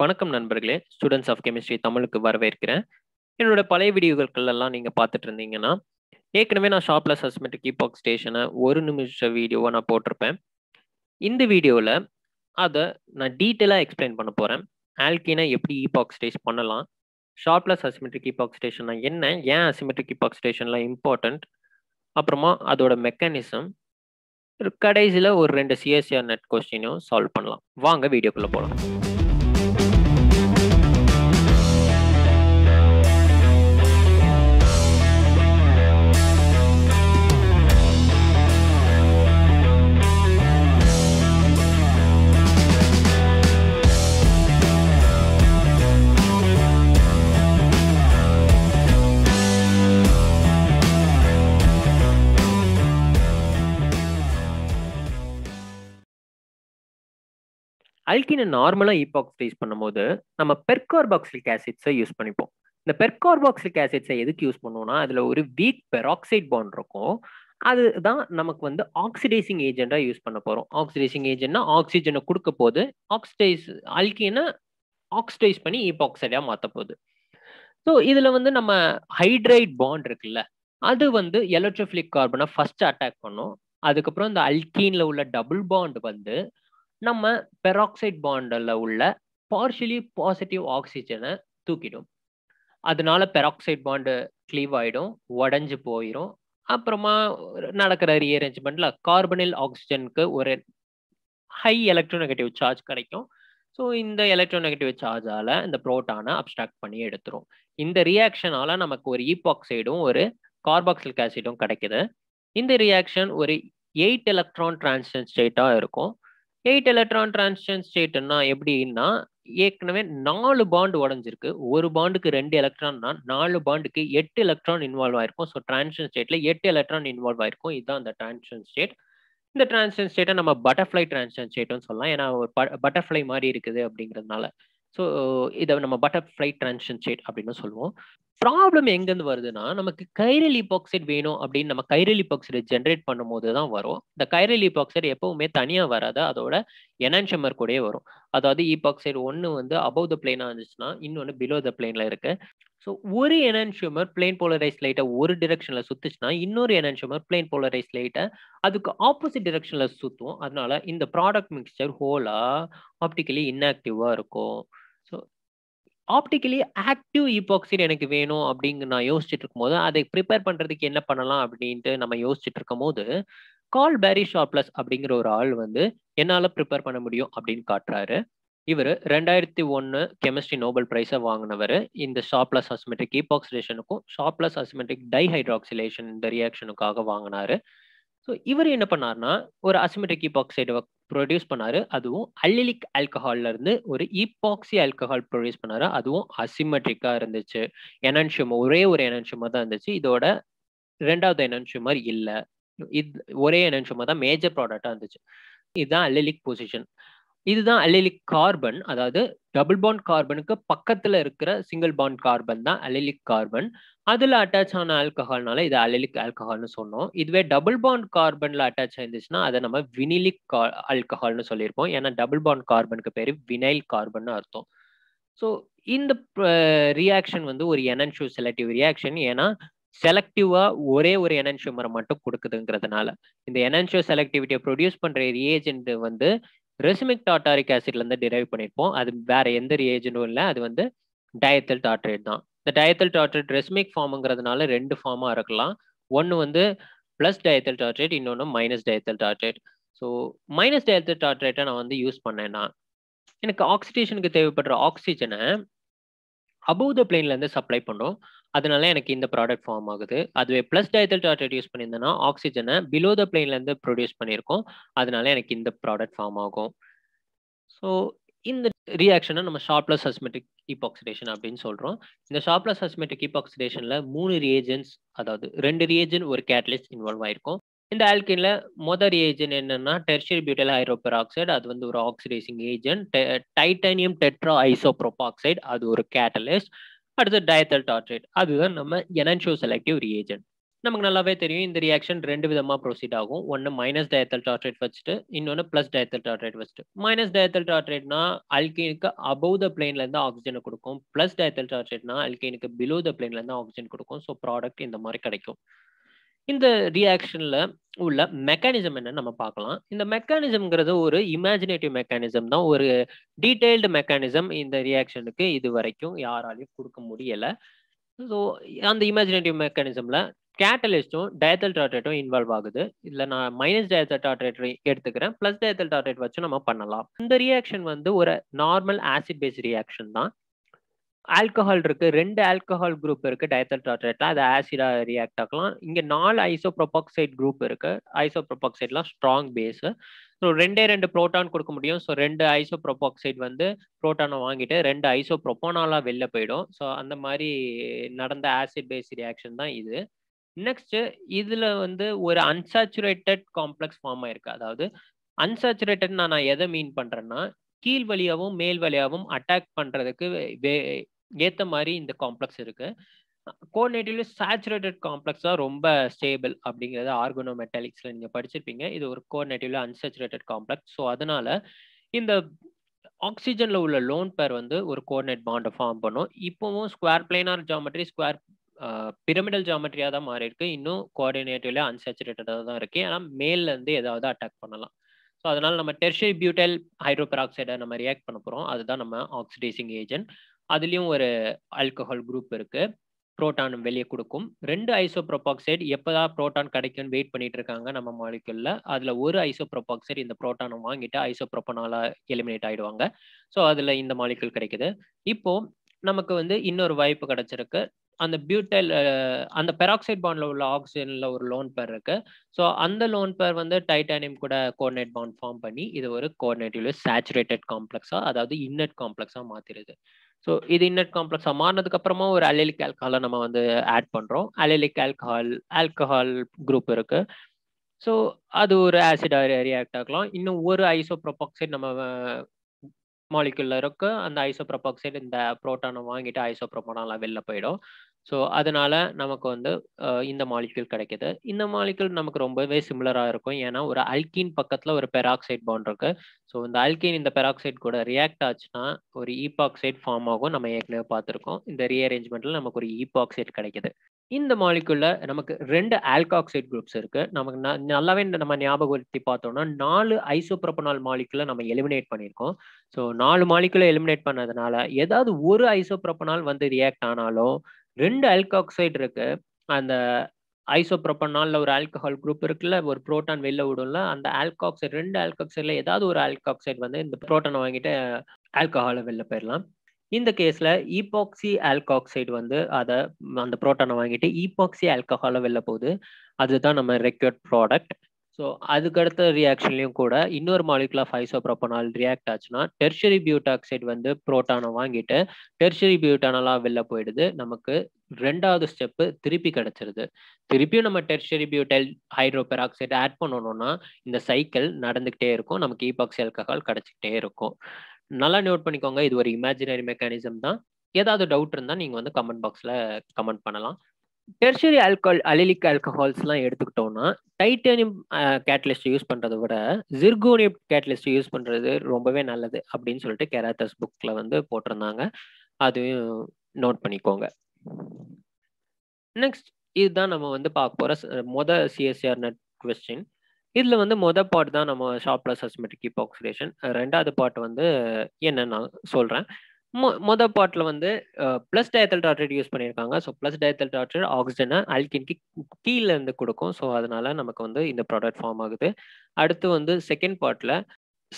வணக்கம் நண்பர்களே students of chemistry தமிழுக்கு வரவேற்கிறேன் என்னோட பழைய வீடியோக்கள்லாம் நீங்கள் பார்த்துட்டு இருந்தீங்கன்னா ஏற்கனவே நான் ஷாப்லெஸ் அஸ்மெண்ட் கீபாக் ஸ்டேஷனை ஒரு நிமிஷ வீடியோவை நான் போட்டிருப்பேன் இந்த வீடியோவில் அதை நான் டீட்டெயிலாக எக்ஸ்பிளைன் பண்ண போகிறேன் ஆல்கினை எப்படி இபாக் ஸ்டேஷ் பண்ணலாம் ஷாப்லெஸ் அசிமெட்ரிக் ஈபாக் ஸ்டேஷன்னா என்ன ஏன் அசிமெட்ரிக் ஈபாக் ஸ்டேஷன்லாம் இம்பார்ட்டண்ட் அப்புறமா அதோட மெக்கானிசம் கடைசியில் ஒரு ரெண்டு சிஎஸ்சிஆர் நெட் கொஸ்டினையும் சால்வ் பண்ணலாம் வாங்க வீடியோக்குள்ளே போகலாம் அல்கினை நார்மலாக ஈபாக்சைஸ் பண்ணும்போது நம்ம பெர்கார்பாக்சிலிக் ஆசிட்ஸை யூஸ் பண்ணிப்போம் இந்த பெர்கார்பாக்சிலிக் ஆசிட்ஸை எதுக்கு யூஸ் பண்ணுவோம்னா அதில் ஒரு வீக் பெராக்சைட் பாண்ட் இருக்கும் அதுதான் நமக்கு வந்து ஆக்சிடைசிங் ஏஜெண்டாக யூஸ் பண்ண போகிறோம் ஆக்சிடைசிங் ஏஜென்ட்னா ஆக்சிஜனை கொடுக்க போது ஆக்சிடைஸ் அல்கினை ஆக்சிடைஸ் பண்ணி ஈபாக்சைடாக மாற்ற போகுது ஸோ இதில் வந்து நம்ம ஹைட்ரைட் பாண்ட் இருக்குல்ல அது வந்து எலக்ட்ரோஃபிலிக் கார்பனை ஃபஸ்ட்டு அட்டாக் பண்ணும் அதுக்கப்புறம் இந்த அல்கீனில் உள்ள டபுள் பாண்ட் வந்து நம்ம பெராக்சைட் பாண்டில் உள்ள பார்ஷியலி பாசிட்டிவ் ஆக்சிஜனை தூக்கிடும் அதனால பெராக்சைட் பாண்டு க்ளீவ் ஆகிடும் உடஞ்சி போயிடும் அப்புறமா நடக்கிற ரீஅரேஞ்ச்மெண்ட்ல கார்பனில் ஆக்சிஜனுக்கு ஒரு ஹை எலக்ட்ரோநெகட்டிவ் சார்ஜ் கிடைக்கும் ஸோ இந்த எலக்ட்ரோநெகட்டிவ் சார்ஜால் இந்த ப்ரோட்டானை அப்ட்ராக்ட் பண்ணி எடுத்துரும் இந்த ரியாக்ஷனால நமக்கு ஒரு ஈபாக்சைடும் ஒரு கார்பாக்சிலிக் ஆசிடும் கிடைக்குது இந்த ரியாக்ஷன் ஒரு எயிட் எலக்ட்ரான் டிரான்சன் ஸ்டேட்டாக இருக்கும் எயிட் எலக்ட்ரான் டிரான்சிஷன் ஸ்டேட்னா எப்படின்னா ஏற்கனவே நாலு பாண்டு உடஞ்சிருக்கு ஒரு பாண்டுக்கு ரெண்டு எலக்ட்ரான்னா நாலு பாண்டுக்கு எட்டு எலக்ட்ரான் இன்வால்வ் ஆயிருக்கும் ஸோ டிரான்சிஷன் ஸ்டேட்ல எட்டு எலக்ட்ரான் இன்வால்வ் ஆயிருக்கும் இதுதான் அந்த டிரான்சிஷன் ஸ்டேட் இந்த டிரான்சிஷன் ஸ்டேட்டை நம்ம பட்டர்ஃப்ளை டிரான்சிஷன் ஸ்டேட்னு சொல்லலாம் ஏன்னா ஒரு பட்டர்ஃப்ளை மாதிரி இருக்குது அப்படிங்கிறதுனால ஸோ இதை நம்ம பட்டர்ஃப்ளை ட்ரான்ஷன் ஷேட் அப்படின்னு சொல்லுவோம் ப்ராப்ளம் எங்கேருந்து வருதுன்னா நமக்கு கைரல் ஈபாக்சைட் வேணும் அப்படின்னு நம்ம கைரல் ஈபாக்சைடை ஜென்ரேட் பண்ணும் போது தான் வரும் இந்த கைரல் ஈபாக்சைடு எப்பவுமே தனியாக வராது அதோட எனான்ஷமர் கூடயே வரும் அதாவது ஈபாக்சைடு ஒன்று வந்து அபவ் த பிளேனாக இருந்துச்சுன்னா இன்னொன்று பிலோ த பிளேனில் இருக்கு ஸோ ஒரு எனான்ஷியூமர் பிளேன் போலரைஸ் லைட்டை ஒரு டிரெக்ஷனில் சுத்துச்சுன்னா இன்னொரு எனான்ஷியூமர் பிளேன் போலரைஸ் லைட்டை அதுக்கு ஆப்போசிட் டிரெக்ஷனில் சுற்றும் அதனால இந்த ப்ராடக்ட் மிக்சர் ஹோலாக ஆப்டிக்கலி இன்ஆக்டிவாக இருக்கும் ஆப்டிக்கலி ஆக்டிவ் ஈபாக்சின் எனக்கு வேணும் அப்படின்னு நான் யோசிச்சுட்டு இருக்கும்போது அதை ப்ரிப்பேர் பண்ணுறதுக்கு என்ன பண்ணலாம் அப்படின்ட்டு நம்ம யோசிச்சுட்டு இருக்கும் போது கால் பேரி ஷாப்லஸ் அப்படிங்கிற ஒரு ஆள் வந்து என்னால் ப்ரிப்பேர் பண்ண முடியும் அப்படின்னு காட்டுறாரு இவர் ரெண்டாயிரத்தி ஒன்று கெமிஸ்ட்ரி நோபல் பிரைஸை வாங்கினவர் இந்த ஷாப்லஸ் அசுமெட்ரிக் ஈபாக்சிலேஷனுக்கும் ஷாப்லஸ் அசுமெட்ரிக் டைஹைட்ராக்சிலேஷன் இந்த ரியாக்ஷனுக்காக வாங்கினாரு ஸோ இவர் என்ன பண்ணார்னா ஒரு அசிமெட்ரிக் ஈபாக்சைடு ப்ரொடியூஸ் பண்ணாரு அதுவும் அல்லிலிக் ஆல்கஹால்ல இருந்து ஒரு ஈபாக்சி ஆல்கஹால் ப்ரொடியூஸ் பண்ணாரு அதுவும் அசிமெட்ரிக்காக இருந்துச்சு எனன்ஷியம் ஒரே ஒரு எனன்சியமாக தான் இருந்துச்சு இதோட ரெண்டாவது எனன்சியமர் இல்லை இது ஒரே எனன்சியமாக தான் மேஜர் ப்ராடக்டாக இருந்துச்சு இதுதான் அல்லிலிக் பொசிஷன் இதுதான் அலெலிக் கார்பன் அதாவது டபுள் பாண்ட் கார்பனுக்கு பக்கத்துல இருக்கிற சிங்கிள் பாண்ட் கார்பன் தான் அலெலிக் கார்பன் அதுல அட்டாச் ஆன ஆல்கஹால்னால இது அலெலிக் ஆல்கஹால்னு சொன்னோம் இதுவே டபுள் பாண்ட் கார்பன்ல அட்டாச் ஆயிருந்துச்சுன்னா அதை நம்ம வினிலிக் ஆல்கஹால்னு சொல்லியிருப்போம் ஏன்னா டபுள் பாண்ட் கார்பனுக்கு பேரு வினைல் கார்பன் அர்த்தம் ஸோ இந்த ரியாக்ஷன் வந்து ஒரு எனன்ஷியூ செலக்டிவ் ரியாக்ஷன் ஏன்னா செலக்டிவா ஒரே ஒரு எனன்ஷியோமரை மட்டும் கொடுக்குதுங்கிறதுனால இந்த எனன்ஷியோ செலக்டிவிட்டியை ப்ரொடியூஸ் பண்ற ரியேஜென்ட் வந்து ரெசுமிக் டாட்டாரிக் ஆசிட்லேருந்து டிரைவ் பண்ணியிருப்போம் அது வேறு எந்த ரியேஜனும் இல்லை அது வந்து டயத்தல் டாட்ரேட் தான் இந்த டயத்தல் டாட்ரேட் ரெசுமிக் ஃபார்முங்கிறதுனால ரெண்டு ஃபார்மாக இருக்கலாம் ஒன்று வந்து ப்ளஸ் டயத்தல் டாட்ரேட் இன்னொன்று minus diethyl tartrate so minus diethyl டாட்ரேட்டை நான் வந்து யூஸ் பண்ணேன்னா எனக்கு ஆக்சிடேஷனுக்கு தேவைப்படுற ஆக்சிஜனை அபவ் த பிளேன்லேருந்து சப்ளை பண்ணும் அதனால எனக்கு இந்த ப்ராடக்ட் ஃபார்ம் ஆகுது அதுவே ப்ளஸ் டயத்தல் டார்ட் யூஸ் பண்ணியிருந்தேன்னா ஆக்சிஜனை பிலோ த பிளேன்லேருந்து ப்ரொடியூஸ் பண்ணியிருக்கோம் அதனால எனக்கு இந்த ப்ராடக்ட் ஃபார்ம் ஆகும் ஸோ இந்த ரியாக்ஷனை நம்ம அஸ்மெட்டிக் ஹஸ்மெட்டிக் ஈபாக்சிடேஷன் அப்படின்னு சொல்கிறோம் இந்த அஸ்மெட்டிக் ஹஸ்மெட்டிக் ஈபாக்சிடேஷனில் மூணு ரியேஜன்ஸ் அதாவது ரெண்டு ரியேஜன் ஒரு கேட்டலிஸ்ட் இன்வால்வ் ஆயிருக்கும் இந்த ஆல்கின்ல மொதல் ஏஜென்ட் என்னன்னா டெர்ஷியர் பியூட்டல் ஆக்சைடு அது வந்து ஒரு oxidising agent titanium tetra isopropoxide அது ஒரு கேட்டலிஸ்ட் அடுத்து டயத்தல் டார்ட்ரேட் அதுதான் நம்ம எனான்ஷோ செலக்டிவ் ரியேஜன்ட் நமக்கு நல்லாவே தெரியும் இந்த ரியாக்ஷன் ரெண்டு விதமாக ப்ரொசீட் ஆகும் ஒன்று மைனஸ் டயத்தல் டார்ட்ரேட் வச்சுட்டு இன்னொன்று ப்ளஸ் டயத்தல் டார்ட்ரேட் வச்சுட்டு மைனஸ் டயத்தல் டார்ட்ரேட்னா அல்கீனுக்கு அபவ் த பிளேன்லேருந்து ஆக்சிஜனை கொடுக்கும் ப்ளஸ் டயத்தல் டார்ட்ரேட்னா அல்கீனுக்கு பிலோ த பிளேன்லேருந்து ஆக்சிஜன் கொடுக்கும் ஸோ ப்ராடக்ட் இந்த மாதிரி கிடைக்கும் இந்த ரியாக்ஷன்ல உள்ள மெக்கானிசம் என்னன்னு நம்ம பார்க்கலாம் இந்த மெக்கானிசம்ங்கிறது ஒரு இமேஜினேட்டிவ் மெக்கானிசம் தான் ஒரு டீடைல்டு மெக்கானிசம் இந்த ரியாக்ஷனுக்கு இது வரைக்கும் யாராலையும் கொடுக்க முடியலை ஸோ அந்த இமேஜினேட்டிவ் மெக்கானிசம்ல கேட்டலிஸ்ட்டும் டயத்தல் டாட்ரேட்டும் இன்வால்வ் ஆகுது இதில் நான் மைனஸ் டயத்தல் டாட்ரேட் எடுத்துக்கிறேன் ப்ளஸ் டயத்தல் டாட்ரேட் வச்சு நம்ம பண்ணலாம் இந்த ரியாக்ஷன் வந்து ஒரு நார்மல் ஆசிட் பேஸ் ரியாக்ஷன் தான் ஆல்கஹால் இருக்கு ரெண்டு ஆல்கஹால் குரூப் இருக்கு டயத்தல் டாட்ரேட்ல அது ஆசிடா ரியாக்ட் ஆகலாம் இங்க நாலு ஐசோப்ரோபாக்சைட் குரூப் இருக்கு ஐசோப்ரொபாக்சைட்லாம் ஸ்ட்ராங் பேஸ் ஸோ ரெண்டே ரெண்டு ப்ரோட்டான் கொடுக்க முடியும் ஸோ ரெண்டு ஐசோப்ரோபாக்சைட் வந்து ப்ரோட்டானை வாங்கிட்டு ரெண்டு ஐசோப்ரொப்பானாலா வெளில போயிடும் ஸோ அந்த மாதிரி நடந்த ஆசிட் பேஸ் ரியாக்ஷன் தான் இது நெக்ஸ்ட் இதுல வந்து ஒரு அன்சாச்சுரேட்டட் காம்ப்ளெக்ஸ் ஃபார்ம் ஆயிருக்கு அதாவது அன்சாச்சுரேட்டட் நான் எதை மீன் பண்றேன்னா கீழ் வழியாகவும் மேல் வழியாகவும் அட்டாக் பண்றதுக்கு ஏற்ற மாதிரி இந்த காம்ப்ளெக்ஸ் இருக்கு கோஆர்டினேட்டிவ்லி சேச்சுரேட்டட் காம்ப்ளெக்ஸ் தான் ரொம்ப ஸ்டேபிள் அப்படிங்கிறது ஆர்கனோ மெட்டாலிக்ஸில் நீங்கள் படிச்சிருப்பீங்க இது ஒரு கோஆர்டினேட்டிவ்ல அன்சேச்சுரேட்டட் காம்ப்ளெக்ஸ் ஸோ அதனால இந்த ஆக்சிஜனில் உள்ள லோன் பேர் வந்து ஒரு கோஆர்டினேட் பாண்டை ஃபார்ம் பண்ணும் இப்போவும் square planar geometry square pyramidal ஜாமெட்ரியாக தான் மாறி இருக்கு இன்னும் கோஆர்டினேட்டிவ்ல அன்சேச்சுரேட்டடாக தான் இருக்கு ஏன்னா மேலேருந்து ஏதாவது அட்டாக் பண்ணலாம் ஸோ அதனால நம்ம டெர்ஷரி பியூட்டைல் ஹைட்ரோபெராக்சைடை நம்ம ரியாக்ட் பண்ண போகிறோம் அதுதான் நம்ம ஆக்சிடைசிங் ஏஜென்ட் அதுலேயும் ஒரு ஆல்கஹால் குரூப் இருக்குது புரோட்டான் வெளியே கொடுக்கும் ரெண்டு ஐசோப்ரோபாக்சைடு எப்போதான் புரோட்டான் கிடைக்கும்னு வெயிட் பண்ணிட்டு இருக்காங்க நம்ம மாலிகுலில் அதில் ஒரு ஐசோப்ரோபாக்சைடு இந்த புரோட்டானை வாங்கிட்டு ஐசோப்ரோப்பனாலாக எலிமினேட் ஆகிடுவாங்க ஸோ அதில் இந்த மாலிகுல் கிடைக்குது இப்போது நமக்கு வந்து இன்னொரு வாய்ப்பு கிடச்சிருக்கு அந்த பியூட்டைல் அந்த பெராக்சைட் பாண்டில் உள்ள ஆக்சிஜனில் ஒரு லோன் பேர் இருக்குது ஸோ அந்த லோன் பேர் வந்து டைட்டானியம் கூட கோஆர்டினேட் பாண்ட் ஃபார்ம் பண்ணி இது ஒரு கோஆர்டினேட்டிவ் சேச்சுரேட்டட் காம்ப்ளெக்ஸாக அதாவது இன்னட் காம்ப்ளெக்ஸாக மாற்றிடுது ஸோ இது இன்னட் காம்ப்ளெக்ஸாக மாறினதுக்கு அப்புறமா ஒரு அலிலிக் ஆல்கஹாலை நம்ம வந்து ஆட் பண்ணுறோம் அலெலிக் ஆல்கஹால் ஆல்கஹால் குரூப் இருக்கு ஸோ அது ஒரு ஆசிடாக ரியாக்ட் ஆகலாம் இன்னும் ஒரு ஐசோப்ரோபாக்சைட் நம்ம மாலிகுலில் இருக்கு அந்த ஐசோப்ரோபாக்சைட் இந்த ப்ரோட்டானை வாங்கிட்டு ஐசோப்ரோபானாலாம் வெளில போயிடும் ஸோ அதனால் நமக்கு வந்து இந்த மாலிக்யூல் கிடைக்கிது இந்த மாலிக்யூல் நமக்கு ரொம்பவே சிமிலராக இருக்கும் ஏன்னா ஒரு அல்கீன் பக்கத்தில் ஒரு பெராக்சைட் பவுண்ட் இருக்குது ஸோ இந்த அல்கீன் இந்த பெராக்சைட் கூட ரியாக்ட் ஆச்சுன்னா ஒரு ஈபாக்சைட் ஃபார்ம் ஆகும் நம்ம ஏற்கனவே பார்த்துருக்கோம் இந்த ரீஅரேஞ்ச்மெண்ட்டில் நமக்கு ஒரு ஈபாக்சைட் கிடைக்கிது இந்த மாலிக்குள்ள நமக்கு ரெண்டு ஆல்காக்சைட் குரூப்ஸ் இருக்குது நமக்கு நல்லாவே நம்ம ஞாபகப்படுத்தி பார்த்தோம்னா நாலு ஐசோப்ரப்பனால் மாலிக்குல நம்ம எலிமினேட் பண்ணியிருக்கோம் ஸோ நாலு மாலிக்குள்ள எலிமினேட் பண்ணதுனால ஏதாவது ஒரு ஐசோப்ரப்பனால் வந்து ரியாக்ட் ஆனாலும் ரெண்டு ஆல்காக்சைடு இருக்கு அந்த ஐசோப்ரோபனால் ஒரு ஆல்கஹால் குரூப் இருக்குல்ல ஒரு புரோட்டான் வெளில விடும்ல அந்த ஆல்காக்சைடு ரெண்டு ஆல்காக்சைடில் ஏதாவது ஒரு ஆல்காக்சைடு வந்து இந்த புரோட்டானை வாங்கிட்டு ஆல்கஹாலை வெளில போயிடலாம் இந்த கேஸில் ஈபாக்சி ஆல்காக்சைடு வந்து அதை அந்த புரோட்டானை வாங்கிட்டு ஈபாக்சி ஆல்கஹாலை வெளில போகுது அதுதான் நம்ம ரெக்யூர்ட் ப்ராடக்ட் ஸோ அதுக்கடுத்த ரியாக்ஷன்லையும் கூட இன்னொரு மாலிகுலா ஐசோப்ரோபனால் ரியாக்ட் ஆச்சுன்னா டெர்ஷரி பியூட்டாக்சைடு வந்து புரோட்டானை வாங்கிட்டு டெர்ஷரி பியூட்டானலாக வெளில போயிடுது நமக்கு ரெண்டாவது ஸ்டெப்பு திருப்பி கிடச்சிருது திருப்பியும் நம்ம டெர்ஷரி பியூட்டைல் ஹைட்ரோபெராக்சைடு ஆட் பண்ணணும்னா இந்த சைக்கிள் நடந்துக்கிட்டே இருக்கும் நமக்கு ஈபாக்சி ஆல்கஹால் கிடச்சிக்கிட்டே இருக்கும் நல்லா நோட் பண்ணிக்கோங்க இது ஒரு இமேஜினரி மெக்கானிசம் தான் ஏதாவது டவுட் இருந்தால் நீங்கள் வந்து கமெண்ட் பாக்ஸில் கமெண்ட் பண்ணலாம் டெர்ஷரி ஆல்கஹால் அலிலிக் ஆல்கஹால்ஸ்லாம் எடுத்துக்கிட்டோம்னா டைட்டானியம் கேட்டலிஸ்ட் யூஸ் பண்ணுறதை விட ஜிர்கோனியம் கேட்டலிஸ்ட் யூஸ் பண்ணுறது ரொம்பவே நல்லது அப்படின்னு சொல்லிட்டு கெராத்தஸ் புக்கில் வந்து போட்டிருந்தாங்க அதையும் நோட் பண்ணிக்கோங்க நெக்ஸ்ட் இதுதான் நம்ம வந்து பார்க்க போகிற மொத சிஎஸ்ஆர் நெட் கொஸ்டின் இதில் வந்து மொதல் பாட்டு தான் நம்ம ஷாப்லஸ் அஸ்மெட்டிக் ஹீப் ஆக்சிடேஷன் ரெண்டாவது பாட்டு வந்து என்ன நான் சொல்கிறேன் மொத பாட்ல வந்து பிளஸ் டயத்தல் டாட்ரேட் யூஸ் பண்ணியிருக்காங்க ஸோ பிளஸ் டயத்தல் டாட்ரேட் ஆக்சிஜனை அல்கின்க்கு கீழே இருந்து கொடுக்கும் ஸோ அதனால நமக்கு வந்து இந்த ப்ராடக்ட் ஃபார்ம் ஆகுது அடுத்து வந்து செகண்ட் பாட்டில்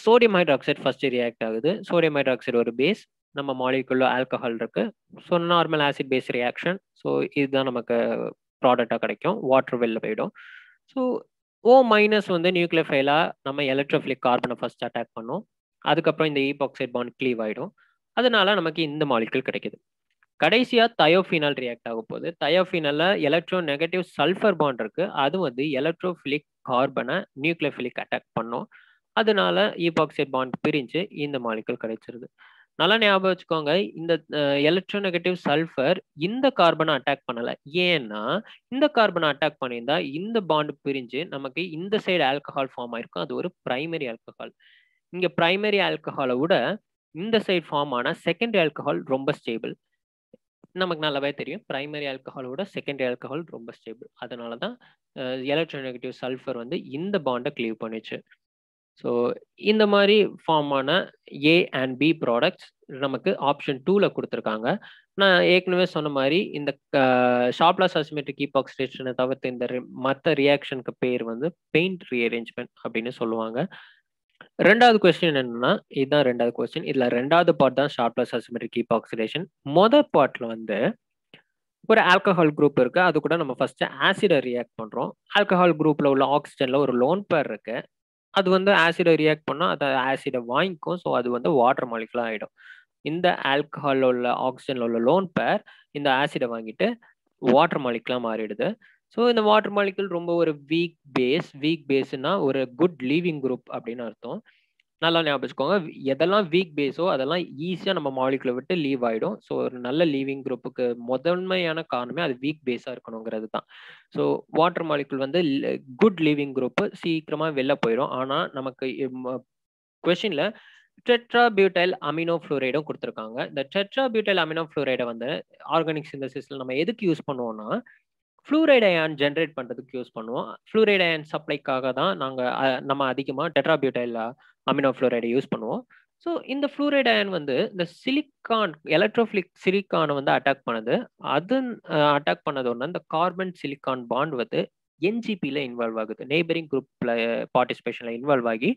சோடியம் ஹைட்ராக்சைடு ஃபர்ஸ்ட் ரியாக்ட் ஆகுது சோடியம் ஹைட்ராக்சைடு ஒரு பேஸ் நம்ம மாலிகுலர் ஆல்கஹால் இருக்கு so normal acid base reaction so இதுதான் நமக்கு ப்ராடக்டாக கிடைக்கும் வாட்டர் வெளில போயிடும் ஸோ ஓ மைனஸ் வந்து நியூக்ளியர் ஃபைலாக நம்ம எலக்ட்ரோஃபிலிக் கார்பனை ஃபர்ஸ்ட் அட்டாக் பண்ணும் அதுக்கப்புறம் இந்த ஈபாக்சைட் பாண்ட் க்ளீவ் ஆகிடும் அதனால நமக்கு இந்த மாலிகுல் கிடைக்குது கடைசியாக தயோஃபினால் ரியாக்ட் ஆக போகுது தயோஃபினலில் எலக்ட்ரோ நெகட்டிவ் சல்ஃபர் பாண்ட் இருக்குது அது வந்து எலக்ட்ரோஃபிலிக் கார்பனை நியூக்ளியோஃபிலிக் அட்டாக் பண்ணும் அதனால ஈபாக்சைட் பாண்ட் பிரிஞ்சு இந்த மாலிகுல் கிடைச்சிருது நல்லா ஞாபகம் வச்சுக்கோங்க இந்த எலக்ட்ரோ நெகட்டிவ் சல்ஃபர் இந்த கார்பனை அட்டாக் பண்ணலை ஏன்னா இந்த கார்பனை அட்டாக் பண்ணியிருந்தா இந்த பாண்டு பிரிஞ்சு நமக்கு இந்த சைடு ஆல்கஹால் ஃபார்ம் ஆயிருக்கும் அது ஒரு பிரைமரி ஆல்கஹால் இங்கே பிரைமரி ஆல்கஹாலை விட இந்த சைடு ஃபார்ம் ஆனால் செகண்டரி ஆல்கஹால் ரொம்ப ஸ்டேபிள் நமக்கு நல்லாவே தெரியும் பிரைமரி ஆல்கஹாலோட செகண்டரி ஆல்கஹால் ரொம்ப ஸ்டேபிள் அதனால தான் எலக்ட்ரோநெகட்டிவ் சல்ஃபர் வந்து இந்த பாண்டை கிளீவ் பண்ணிச்சு ஸோ இந்த மாதிரி ஃபார்ம் ஆன ஏ அண்ட் பி ப்ராடக்ட்ஸ் நமக்கு ஆப்ஷன் டூவில் கொடுத்துருக்காங்க நான் ஏற்கனவே சொன்ன மாதிரி இந்த ஷாப்லாஸ் அசிமெட்ரிக் ஈபாக்ஸ் தவிர்த்து இந்த மற்ற ரியாக்ஷனுக்கு பேர் வந்து பெயிண்ட் ரீஅரேஞ்ச்மெண்ட் அப்படின்னு சொல்லுவாங்க ரெண்டாவது கொஸ்டின் என்னன்னா இதுதான் ரெண்டாவது கொஸ்டின் இதுல ரெண்டாவது பார்ட் தான் ஷார்ப்லஸ் அசிமெட்ரிக் கீப் ஆக்சிடேஷன் மொதல் பார்ட்ல வந்து ஒரு ஆல்கஹால் குரூப் இருக்கு அது கூட நம்ம ஃபர்ஸ்ட் ஆசிடை ரியாக்ட் பண்றோம் ஆல்கஹால் குரூப்ல உள்ள ஆக்சிஜன்ல ஒரு லோன் பேர் இருக்கு அது வந்து ஆசிடை ரியாக்ட் பண்ணால் அது ஆசிடை வாங்கிக்கும் ஸோ அது வந்து வாட்டர் மாலிகுலாக ஆகிடும் இந்த ஆல்கஹாலில் உள்ள ஆக்சிஜனில் உள்ள லோன் பேர் இந்த ஆசிடை வாங்கிட்டு வாட்டர் மாலிகுலாக மாறிடுது ஸோ இந்த வாட்டர் மாலிக்யூல் ரொம்ப ஒரு வீக் பேஸ் வீக் பேஸ்னா ஒரு குட் லீவிங் குரூப் அப்படின்னு அர்த்தம் நல்லா ஞாபகம் எதெல்லாம் வீக் பேஸோ அதெல்லாம் ஈஸியாக நம்ம மாலிகுலை விட்டு லீவ் ஆகிடும் ஸோ ஒரு நல்ல லீவிங் குரூப்புக்கு முதன்மையான காரணமே அது வீக் பேஸாக இருக்கணுங்கிறது தான் ஸோ வாட்டர் மாலிகுல் வந்து குட் லீவிங் குரூப்பு சீக்கிரமாக வெளில போயிடும் ஆனால் நமக்கு கொஷினில் டெட்ரா பியூட்டைல் அமினோ ஃப்ளோரைடும் கொடுத்துருக்காங்க இந்த டெட்ரா பியூட்டைல் அமினோ ஃப்ளூரைடை வந்து ஆர்கானிக் சிந்தசிஸில் நம்ம எதுக்கு யூஸ் பண்ணுவோம்னா ஃப்ளூரைட் அயான் ஜென்ரேட் பண்ணுறதுக்கு யூஸ் பண்ணுவோம் ஃப்ளூரைட் அயான் சப்ளைக்காக தான் நாங்கள் நம்ம அதிகமாக டெட்ராபியூட்டைல அமினோ ஃப்ளூரைடை யூஸ் பண்ணுவோம் ஸோ இந்த ஃப்ளூரைட் அயன் வந்து இந்த சிலிக்கான் எலக்ட்ரோஃபிலிக் சிலிக்கானை வந்து அட்டாக் பண்ணுது அது அட்டாக் பண்ணது ஒன்று இந்த கார்பன் சிலிக்கான் பாண்ட் வந்து என்ஜிபியில் இன்வால்வ் ஆகுது நெய்பரிங் குரூப்பில் பார்ட்டிசிபேஷனில் இன்வால்வ் ஆகி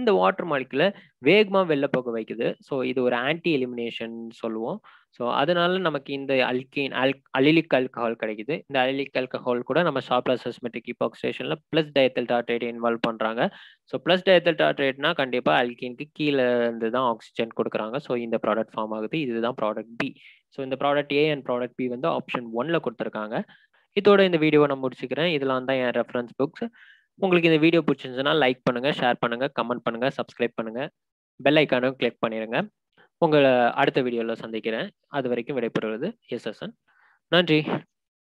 இந்த வாட்டர் மாலிக்குல வேகமாக வெளில போக வைக்குது ஸோ இது ஒரு ஆன்டி எலிமினேஷன் சொல்லுவோம் ஸோ அதனால நமக்கு இந்த அல்கின் அல் அலிலிக் அல்கஹால் கிடைக்குது இந்த அலிலிக் அல்கஹால் கூட நம்ம ஷாப்லர் சிஸ்மெட்டிக் ஈபாக்சேஷனில் ப்ளஸ் டயத்தல் டாட்ரேட் இன்வால்வ் பண்ணுறாங்க ஸோ ப்ளஸ் டயத்தல் டாட்ரேட்னா கண்டிப்பாக அல்கீனுக்கு கீழே இருந்து தான் ஆக்சிஜன் கொடுக்குறாங்க ஸோ இந்த ப்ராடக்ட் ஃபார்ம் ஆகுது இதுதான் ப்ராடக்ட் பி ஸோ இந்த product A and product B வந்து ஆப்ஷன் ஒன்ல கொடுத்துருக்காங்க இதோட இந்த வீடியோவை நான் முடிச்சுக்கிறேன் இதெல்லாம் தான் என் ரெஃபரன்ஸ் புக்ஸ் உங்களுக்கு இந்த வீடியோ பிடிச்சிருந்துச்சுன்னா லைக் பண்ணுங்கள் ஷேர் பண்ணுங்கள் கமெண்ட் பண்ணுங்கள் சப்ஸ்கிரைப் பண்ணுங்கள் பெல் ஐக்கானும் கிளிக் பண்ணிடுங்க உங்களை அடுத்த வீடியோவில் சந்திக்கிறேன் அது வரைக்கும் விடைபெறுவது எஸ்எஸ்என் நன்றி